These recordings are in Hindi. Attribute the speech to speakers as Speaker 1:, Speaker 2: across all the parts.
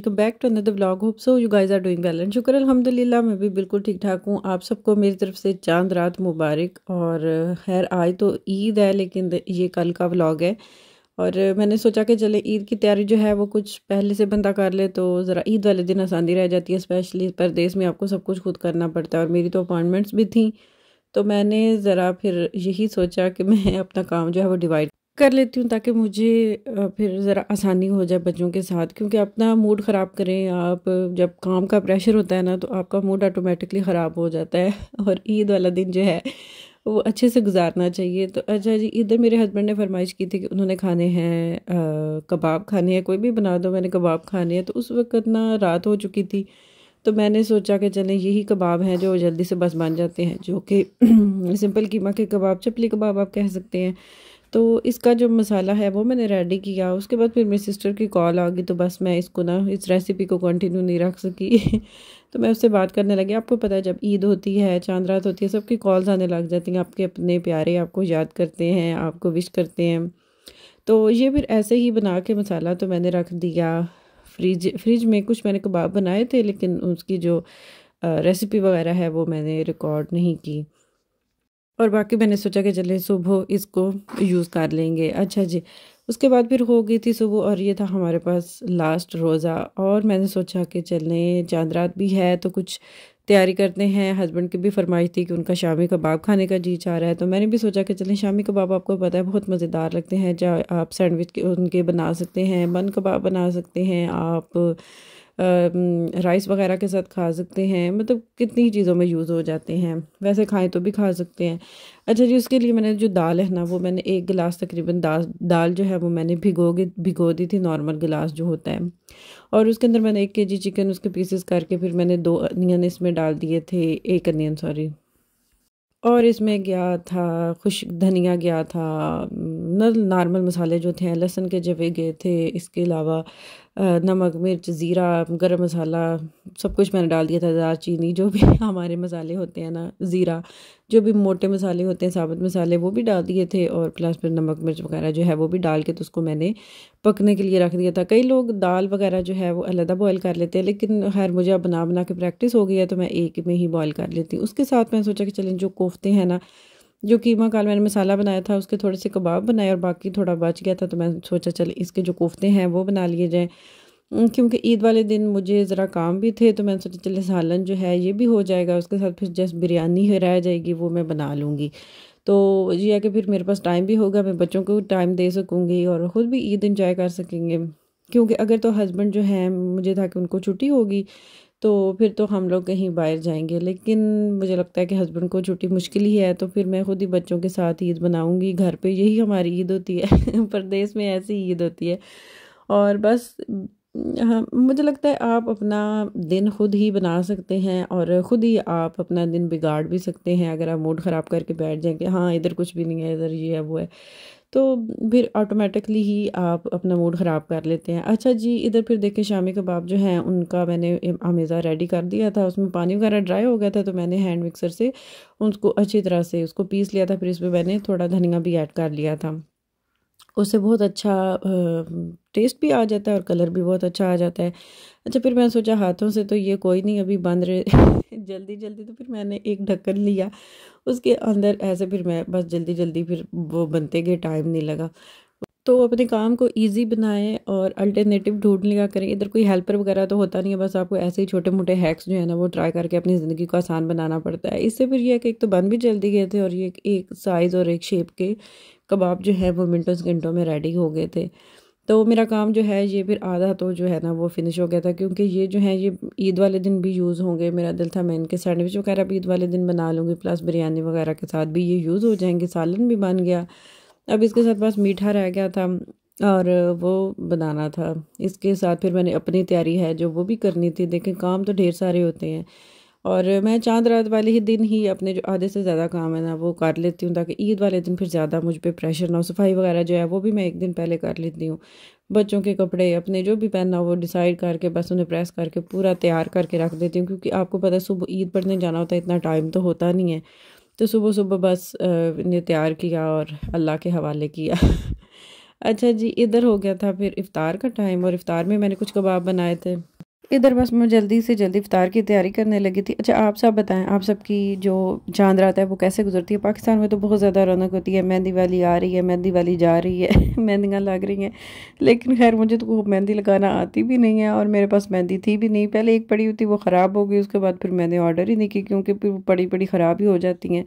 Speaker 1: welcome back to another vlog hope so you guys are doing well and शुक्र अल्हम्दुलिल्लाह मैं भी बिल्कुल ठीक ठाक हूँ आप सबको मेरी तरफ से चांद रात मुबारक और खैर आज तो ईद है लेकिन ये कल का व्लॉग है और मैंने सोचा कि चले ईद की तैयारी जो है वो कुछ पहले से बंदा कर ले तो ज़रा ईद वाले दिन आसानी रह जाती है स्पेशली परदेश में आपको सब कुछ खुद करना पड़ता है और मेरी तो अपॉइंटमेंट्स भी थी तो मैंने ज़रा फिर यही सोचा कि मैं अपना काम जो है वो डिवाइड कर लेती हूँ ताकि मुझे फिर ज़रा आसानी हो जाए बच्चों के साथ क्योंकि अपना मूड ख़राब करें आप जब काम का प्रेशर होता है ना तो आपका मूड ऑटोमेटिकली ख़राब हो जाता है और ईद वाला दिन जो है वो अच्छे से गुजारना चाहिए तो अच्छा जी इधर मेरे हस्बैंड ने फरमाइश की थी कि उन्होंने खाने हैं कबाब खाने हैं कोई भी बना दो मैंने कबाब खाने हैं तो उस वक्त ना रात हो चुकी थी तो मैंने सोचा कि चलें यही कबाब हैं जो जल्दी से बस बन जाते हैं जो कि सिंपल कीमा के कबाब चपली कबाब आप कह सकते हैं तो इसका जो मसाला है वो मैंने रेडी किया उसके बाद फिर मेरी सिस्टर की कॉल आ गई तो बस मैं इसको ना इस रेसिपी को कंटिन्यू नहीं रख सकी तो मैं उससे बात करने लगी आपको पता है जब ईद होती है चांद रात होती है सबकी कॉल्स आने लग जाती हैं आपके अपने प्यारे आपको याद करते हैं आपको विश करते हैं तो ये फिर ऐसे ही बना के मसाला तो मैंने रख दिया फ्रिज फ्रिज में कुछ मैंने कबाब बनाए थे लेकिन उसकी जो रेसिपी वगैरह है वो मैंने रिकॉर्ड नहीं की और बाकी मैंने सोचा कि चले सुबह इसको यूज़ कर लेंगे अच्छा जी उसके बाद फिर हो गई थी सुबह और ये था हमारे पास लास्ट रोज़ा और मैंने सोचा कि चलें चांद रात भी है तो कुछ तैयारी करते हैं हस्बैंड की भी फरमाइश थी कि उनका शामी कबाब खाने का जी चाह रहा है तो मैंने भी सोचा कि चलें शामी कबाब आपको पता है बहुत मज़ेदार लगते हैं चाहे आप सैंडविच उनके बना सकते हैं बन कबाब बना सकते हैं आप राइस वगैरह के साथ खा सकते हैं मतलब कितनी चीज़ों में यूज़ हो जाते हैं वैसे खाएं तो भी खा सकते हैं अच्छा जी उसके लिए मैंने जो दाल है ना वो मैंने एक गिलास तकरीबन दाल दाल जो है वो मैंने भिगो भिगो दी थी नॉर्मल गिलास जो होता है और उसके अंदर मैंने एक के जी चिकन उसके पीसेस करके फिर मैंने दो अनियन इसमें डाल दिए थे एक अनियन सॉरी और इसमें गया था खुश धनिया गया था नॉर्मल मसाले जो थे लहसुन के जवे गए थे इसके अलावा नमक मिर्च ज़ीरा गरम मसाला सब कुछ मैंने डाल दिया था दालचीनी जो भी हमारे मसाले होते हैं ना ज़ीरा जो भी मोटे मसाले होते हैं साबुत मसाले वो भी डाल दिए थे और प्लस फिर नमक मिर्च वगैरह जो है वो भी डाल के तो उसको मैंने पकने के लिए रख दिया था कई लोग दाल वगैरह जो है वो अलहदा बॉयल कर लेते हैं लेकिन खैर मुझे अब बना बना के प्रैक्टिस हो गई है तो मैं एक में ही बॉयल कर लेती हूँ उसके साथ मैं सोचा कि चलें जो कोफ्ते हैं ना जो कीमा काल मैंने मसाला बनाया था उसके थोड़े से कबाब बनाए और बाकी थोड़ा बच गया था तो मैं सोचा चल इसके जो कोफ्ते हैं वो बना लिए जाएँ क्योंकि ईद वाले दिन मुझे ज़रा काम भी थे तो मैंने सोचा चले सालन जो है ये भी हो जाएगा उसके साथ फिर जैस बिरयानी रह जाएगी वो मैं बना लूँगी तो ये है कि फिर मेरे पास टाइम भी होगा मैं बच्चों को टाइम दे सकूँगी और ख़ुद भी ईद इन्जॉय कर सकेंगे क्योंकि अगर तो हस्बैंड जो हैं मुझे था कि उनको छुट्टी होगी तो फिर तो हम लोग कहीं बाहर जाएंगे लेकिन मुझे लगता है कि हस्बैंड को छुट्टी मुश्किल ही है तो फिर मैं खुद ही बच्चों के साथ ईद बनाऊंगी घर पे यही हमारी ईद होती है परदेश में ऐसी ईद होती है और बस हाँ मुझे लगता है आप अपना दिन खुद ही बना सकते हैं और ख़ुद ही आप अपना दिन बिगाड़ भी सकते हैं अगर आप मूड ख़राब करके बैठ जाएं कि हाँ इधर कुछ भी नहीं है इधर ये है वो है तो फिर ऑटोमेटिकली ही आप अपना मूड ख़राब कर लेते हैं अच्छा जी इधर फिर देखें शामी कबाब जो हैं उनका मैंने आमेज़ा रेडी कर दिया था उसमें पानी वगैरह ड्राई हो गया था तो मैंने हैंड मिक्सर से उसको अच्छी तरह से उसको पीस लिया था फिर इसमें मैंने थोड़ा धनिया भी ऐड कर लिया था उससे बहुत अच्छा टेस्ट भी आ जाता है और कलर भी बहुत अच्छा आ जाता है अच्छा फिर मैंने सोचा हाथों से तो ये कोई नहीं अभी बंद रहे जल्दी जल्दी तो फिर मैंने एक ढक्कन लिया उसके अंदर ऐसे फिर मैं बस जल्दी जल्दी फिर वो बनते गए टाइम नहीं लगा तो अपने काम को इजी बनाएं और अल्टरनेटिव ढूंढ लिया करें इधर कोई हेल्पर वगैरह तो होता नहीं है बस आपको ऐसे ही छोटे मोटे हैक्स जो है ना वो ट्राई करके अपनी ज़िंदगी को आसान बनाना पड़ता है इससे फिर यह कि एक तो बन भी जल्दी गए थे और ये एक साइज़ और एक शेप के कबाब जो है वो मिनटों घंटों में रेडी हो गए थे तो मेरा काम जो है ये फिर आधा तो जो है ना वो फिनिश हो गया था क्योंकि ये जो है ये ईद वाले दिन भी यूज़ होंगे मेरा दिल था मैं इनके सैंडविच वगैरह भी ईद वाले दिन बना लूँगी प्लस बिरयानी वगैरह के साथ भी ये यूज़ हो जाएंगे सालन भी बन गया अब इसके साथ बस मीठा रह गया था और वो बनाना था इसके साथ फिर मैंने अपनी तैयारी है जो वो भी करनी थी देखें काम तो ढेर सारे होते हैं और मैं चांद रात वाले ही दिन ही अपने जो आधे से ज़्यादा काम है ना वो कर लेती हूँ ताकि ईद वाले दिन फिर ज़्यादा मुझ पर प्रेशर ना हो सफाई वगैरह जो है वो भी मैं एक दिन पहले कर लेती हूँ बच्चों के कपड़े अपने जो भी पहनना हो वो डिसाइड करके बस उन्हें प्रेस करके पूरा तैयार करके रख देती हूँ क्योंकि आपको पता है सुबह ईद पढ़ने जाना होता है इतना टाइम तो होता नहीं है तो सुबह सुबह बस ने तैयार किया और अल्लाह के हवाले किया अच्छा जी इधर हो गया था फिर इफ़ार का टाइम और इफ़ार में मैंने कुछ कबाब बनाए थे इधर बस मैं जल्दी से जल्दी इफ्तार की तैयारी करने लगी थी अच्छा आप सब बताएं आप सबकी जो चांद रात है वो कैसे गुजरती है पाकिस्तान में तो बहुत ज़्यादा रौनक होती है मेहंदी वाली आ रही है मेहंदी वाली जा रही है मेहंदियाँ लग रही हैं लेकिन खैर मुझे तो खूब मेहंदी लगाना आती भी नहीं है और मेरे पास मेहंदी थी भी नहीं पहले एक पड़ी हुई थी वो ख़राब हो गई उसके बाद फिर मैंने ऑर्डर ही नहीं की क्योंकि फिर पड़ी पड़ी ख़राब ही हो जाती हैं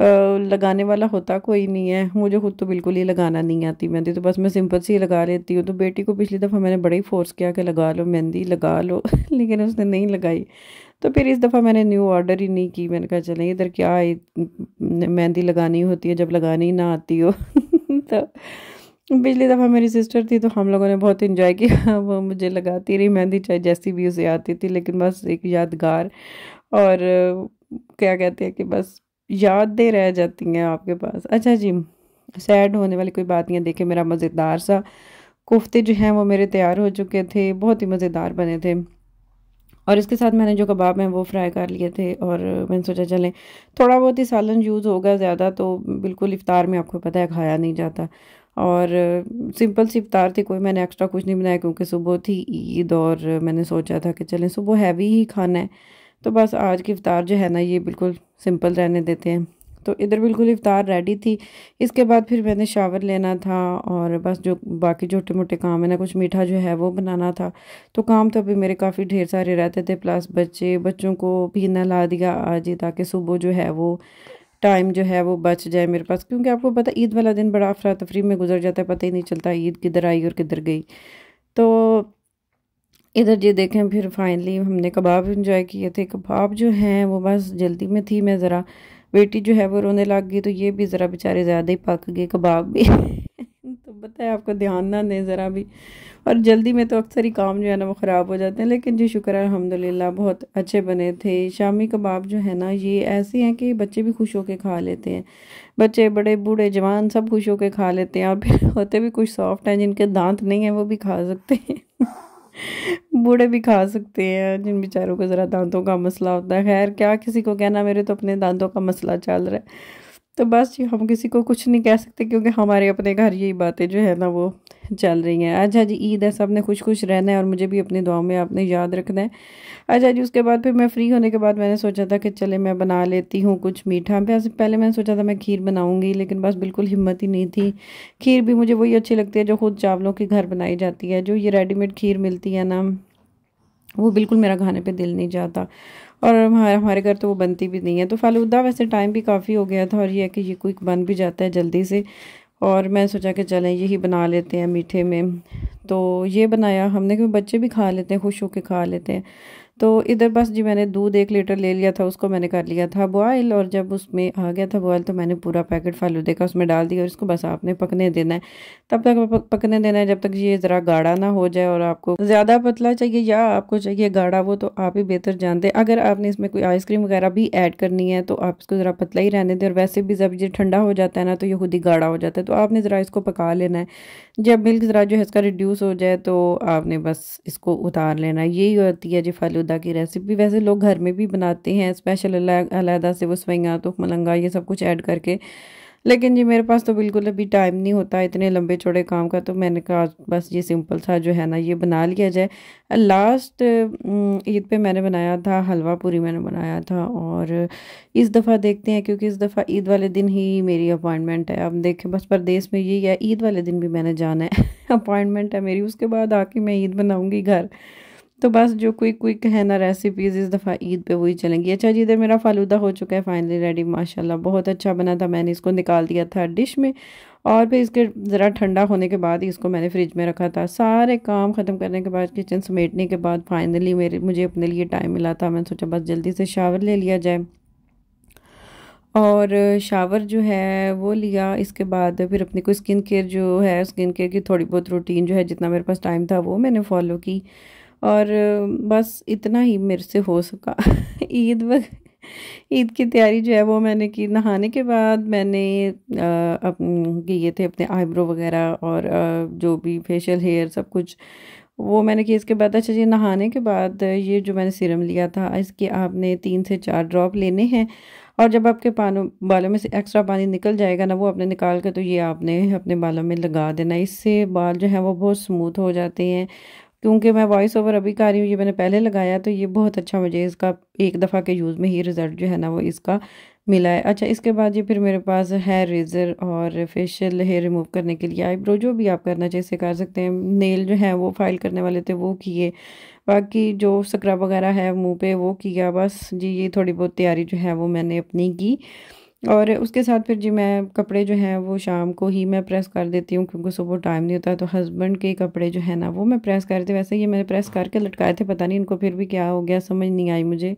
Speaker 1: लगाने वाला होता कोई नहीं है मुझे खुद तो बिल्कुल ही लगाना नहीं आती मेहंदी तो बस मैं सिंपल सी लगा लेती हूँ तो बेटी को पिछली दफ़ा मैंने बड़ा ही फोर्स किया कि लगा लो मेहंदी लगा लो लेकिन उसने नहीं लगाई तो फिर इस दफ़ा मैंने न्यू ऑर्डर ही नहीं की मैंने कहा चलें इधर क्या मेहंदी लगानी होती है जब लगानी ना आती हो तो पिछली दफ़ा मेरी सिस्टर थी तो हम लोगों ने बहुत इन्जॉय किया वो मुझे लगाती रही मेहंदी चाहे जैसी भी उसे आती थी लेकिन बस एक यादगार और क्या कहते हैं कि बस यादें रह जाती हैं आपके पास अच्छा जी सैड होने वाली कोई बात नहीं है देखिए मेरा मज़ेदार सा कोफ्ते जो हैं वो मेरे तैयार हो चुके थे बहुत ही मज़ेदार बने थे और इसके साथ मैंने जो कबाब हैं वो फ्राई कर लिए थे और मैंने सोचा चलें थोड़ा बहुत ही सालन यूज़ होगा ज़्यादा तो बिल्कुल इफ़ार में आपको पता है खाया नहीं जाता और सिंपल सी इफ़ार थी कोई मैंने एक्स्ट्रा कुछ नहीं बनाया क्योंकि सुबह थी ईद और मैंने सोचा था कि चलें सुबह हैवी ही खाना है तो बस आज की इफ़ार जो है ना ये बिल्कुल सिंपल रहने देते हैं तो इधर बिल्कुल इफ़ार रेडी थी इसके बाद फिर मैंने शावर लेना था और बस जो बाकी छोटे मोटे काम है ना कुछ मीठा जो है वो बनाना था तो काम तो अभी मेरे काफ़ी ढेर सारे रहते थे प्लस बच्चे बच्चों को भी नहला दिया आज ही ताकि सुबह जो है वो टाइम जो है वो बच जाए मेरे पास क्योंकि आपको पता ईद वाला दिन बड़ा अफरा तफरी में गुजर जाता है पता ही नहीं चलता ईद किधर आई और किधर गई तो इधर जी देखें फिर फाइनली हमने कबाब इंजॉय किए थे कबाब जो हैं वो बस जल्दी में थी मैं ज़रा बेटी जो है वो रोने लग गई तो ये भी ज़रा बेचारे ज़्यादा ही पक गए कबाब भी तो बताए आपको ध्यान ना दें ज़रा भी और जल्दी में तो अक्सर ही काम जो है ना वो ख़राब हो जाते हैं लेकिन जी शुक्र अलहमदिल्ला बहुत अच्छे बने थे शामी कबाब जो है ना ये ऐसे हैं कि बच्चे भी खुश होकर खा लेते हैं बच्चे बड़े बूढ़े जवान सब खुश होकर खा लेते हैं और फिर होते भी कुछ सॉफ्ट हैं जिनके दांत नहीं हैं वो भी खा सकते हैं बूढ़े भी खा सकते हैं जिन बेचारों को ज़रा दांतों का मसला होता है खैर क्या किसी को कहना मेरे तो अपने दांतों का मसला चल रहा है तो बस हम किसी को कुछ नहीं कह सकते क्योंकि हमारे अपने घर यही बातें जो है ना वो चल रही हैं अच्छा जी ईद है सब ने खुश खुश रहना है और मुझे भी अपनी दुआ में आपने याद रखना है अच्छा जी उसके बाद फिर मैं फ्री होने के बाद मैंने सोचा था कि चले मैं बना लेती हूँ कुछ मीठा वैसे पहले मैंने सोचा था मैं खीर बनाऊँगी लेकिन बस बिल्कुल हिम्मत ही नहीं थी खीर भी मुझे वही अच्छी लगती है जो खुद चावलों की घर बनाई जाती है जो ये रेडीमेड खीर मिलती है ना वो बिल्कुल मेरा खाने पर दिल नहीं जाता और हमारे हमारे घर तो वो बनती भी नहीं है तो फालूदा वैसे टाइम भी काफ़ी हो गया था और ये है कि ये क्विक बन भी जाता है जल्दी से और मैं सोचा कि चलें यही बना लेते हैं मीठे में तो ये बनाया हमने कि बच्चे भी खा लेते हैं खुश होकर खा लेते हैं तो इधर बस जी मैंने दूध एक लीटर ले लिया था उसको मैंने कर लिया था बॉयल और जब उसमें आ गया था बॉयल तो मैंने पूरा पैकेट फालूदे का उसमें डाल दिया और इसको बस आपने पकने देना है तब तक पकने देना है जब तक ये ज़रा गाढ़ा ना हो जाए और आपको ज़्यादा पतला चाहिए या आपको चाहिए गाढ़ा वो तो आप ही बेहतर जानते हैं अगर आपने इसमें कोई आइसक्रीम वगैरह भी ऐड करनी है तो आप इसको ज़रा पतला ही रहने दें और वैसे भी जब ये ठंडा हो जाता है ना तो ये खुद ही गाढ़ा हो जाता है तो आपने ज़रा इसको पका लेना है जब मिल्क ज़रा जो है इसका रिड्यूस हो जाए तो आपने बस इसको उतार लेना यही होती है जी फालूदा ज़रदा की रेसिपी वैसे लोग घर में भी बनाते हैं स्पेशल अलहदा से वो सवैया तो मलंगा ये सब कुछ ऐड करके लेकिन जी मेरे पास तो बिल्कुल अभी टाइम नहीं होता इतने लंबे चौड़े काम का तो मैंने कहा बस ये सिंपल सा जो है ना ये बना लिया जाए लास्ट ईद पे मैंने बनाया था हलवा पूरी मैंने बनाया था और इस दफ़ा देखते हैं क्योंकि इस दफ़ा ईद वाले दिन ही मेरी अपॉइंटमेंट है अब देखें बस परदेश में यही है ईद वाले दिन भी मैंने जाना है अपॉइंटमेंट है मेरी उसके बाद आके मैं ईद बनाऊँगी घर तो बस जो क्विक क्विक है ना रेसिपीज़ इस दफ़ा ईद पे वही चलेंगी अच्छा जी इधर मेरा फालूदा हो चुका है फाइनली रेडी माशाल्लाह बहुत अच्छा बना था मैंने इसको निकाल दिया था डिश में और फिर इसके ज़रा ठंडा होने के बाद इसको मैंने फ्रिज में रखा था सारे काम ख़त्म करने के बाद किचन समेटने के बाद फाइनली मेरे मुझे अपने लिए टाइम मिला था मैंने सोचा बस जल्दी से शावर ले लिया जाए और शावर जो है वो लिया इसके बाद फिर अपने को स्किन केयर जो है स्किन केयर की थोड़ी बहुत रूटीन जो है जितना मेरे पास टाइम था वो मैंने फॉलो की और बस इतना ही मेरे से हो सका ईद वगैरह ईद की तैयारी जो है वो मैंने की नहाने के बाद मैंने किए थे अपने आईब्रो वगैरह और आ, जो भी फेशियल हेयर सब कुछ वो मैंने किया इसके बाद अच्छा जी नहाने के बाद ये जो मैंने सीरम लिया था इसके आपने तीन से चार ड्रॉप लेने हैं और जब आपके पानों बालों में से एक्स्ट्रा पानी निकल जाएगा ना वो आपने निकाल कर तो ये आपने अपने बालों में लगा देना इससे बाल जो हैं वो बहुत स्मूथ हो जाते हैं क्योंकि मैं वॉइस ओवर अभी कर रही हूँ ये मैंने पहले लगाया तो ये बहुत अच्छा मुझे इसका एक दफ़ा के यूज़ में ही रिज़ल्ट जो है ना वो इसका मिला है अच्छा इसके बाद ये फिर मेरे पास हेयर रेज़र और फेशियल हेयर रिमूव करने के लिए आईब्रो जो भी आप करना चाहिए इसे कर सकते हैं नेल जो है वो फाइल करने वाले थे वो किए बाकी जो स्क्रब वगैरह है मुंह पे वो किया बस जी ये थोड़ी बहुत तैयारी जो है वो मैंने अपनी की और उसके साथ फिर जी मैं कपड़े जो हैं वो शाम को ही मैं प्रेस कर देती हूँ क्योंकि सुबह टाइम नहीं होता तो हस्बैंड के कपड़े जो है ना वो मैं प्रेस करते वैसे ये मैंने प्रेस करके लटकाए थे पता नहीं इनको फिर भी क्या हो गया समझ नहीं आई मुझे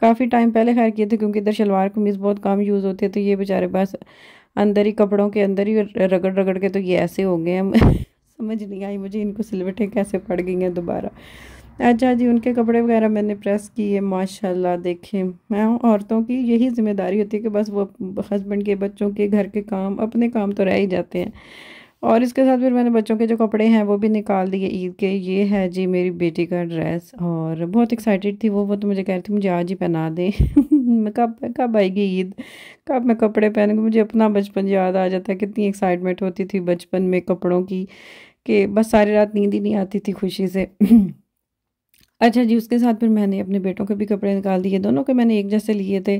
Speaker 1: काफ़ी टाइम पहले खैर किए थे क्योंकि इधर शलवार कमीज़ बहुत कम यूज़ होते तो ये बेचारे बस अंदर ही कपड़ों के अंदर ही रगड़ रगड़ के तो ये ऐसे हो गए हैं समझ नहीं आई मुझे इनको सिलवटें कैसे पड़ गई हैं दोबारा अच्छा जी उनके कपड़े वगैरह मैंने प्रेस किए माशाल्लाह देखें मैं औरतों की यही जिम्मेदारी होती है कि बस वो हस्बैंड के बच्चों के घर के काम अपने काम तो रह ही जाते हैं और इसके साथ फिर मैंने बच्चों के जो कपड़े हैं वो भी निकाल दिए ईद के ये है जी मेरी बेटी का ड्रेस और बहुत एक्साइटेड थी वो वो तो मुझे कह रही थी मुझे आज ही पहना दें कब कब आएगी ईद कब मैं कपड़े पहनूंगी मुझे अपना बचपन याद आ जाता है कितनी एक्साइटमेंट होती थी बचपन में कपड़ों की कि बस सारी रात नींद ही नहीं आती थी खुशी से अच्छा जी उसके साथ फिर मैंने अपने बेटों के भी कपड़े निकाल दिए दोनों के मैंने एक जैसे लिए थे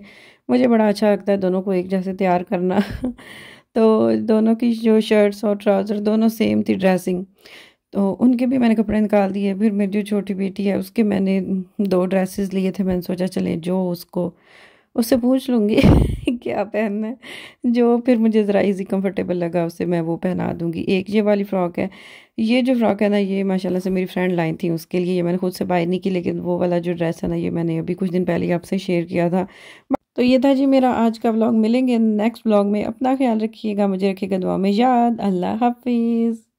Speaker 1: मुझे बड़ा अच्छा लगता है दोनों को एक जैसे तैयार करना तो दोनों की जो शर्ट्स और ट्राउज़र दोनों सेम थी ड्रेसिंग तो उनके भी मैंने कपड़े निकाल दिए फिर मेरी जो छोटी बेटी है उसके मैंने दो ड्रेसेस लिए थे मैंने सोचा चले जो उसको उससे पूछ लूँगी क्या पहनना है जो फिर मुझे ज़रा इजी कंफर्टेबल लगा उससे मैं वो पहना दूँगी एक ये वाली फ़्रॉक है ये जो फ़्रॉक है ना ये माशाल्लाह से मेरी फ्रेंड लाइन थी उसके लिए ये मैंने खुद से बाय नहीं की लेकिन वो वाला जो ड्रेस है ना ये मैंने अभी कुछ दिन पहले आपसे शेयर किया था तो ये था जी मेरा आज का व्लॉग मिलेंगे नेक्स्ट व्लॉग में अपना ख्याल रखिएगा मुझे रखिएगा दुआ में याद अल्लाह हाफिज़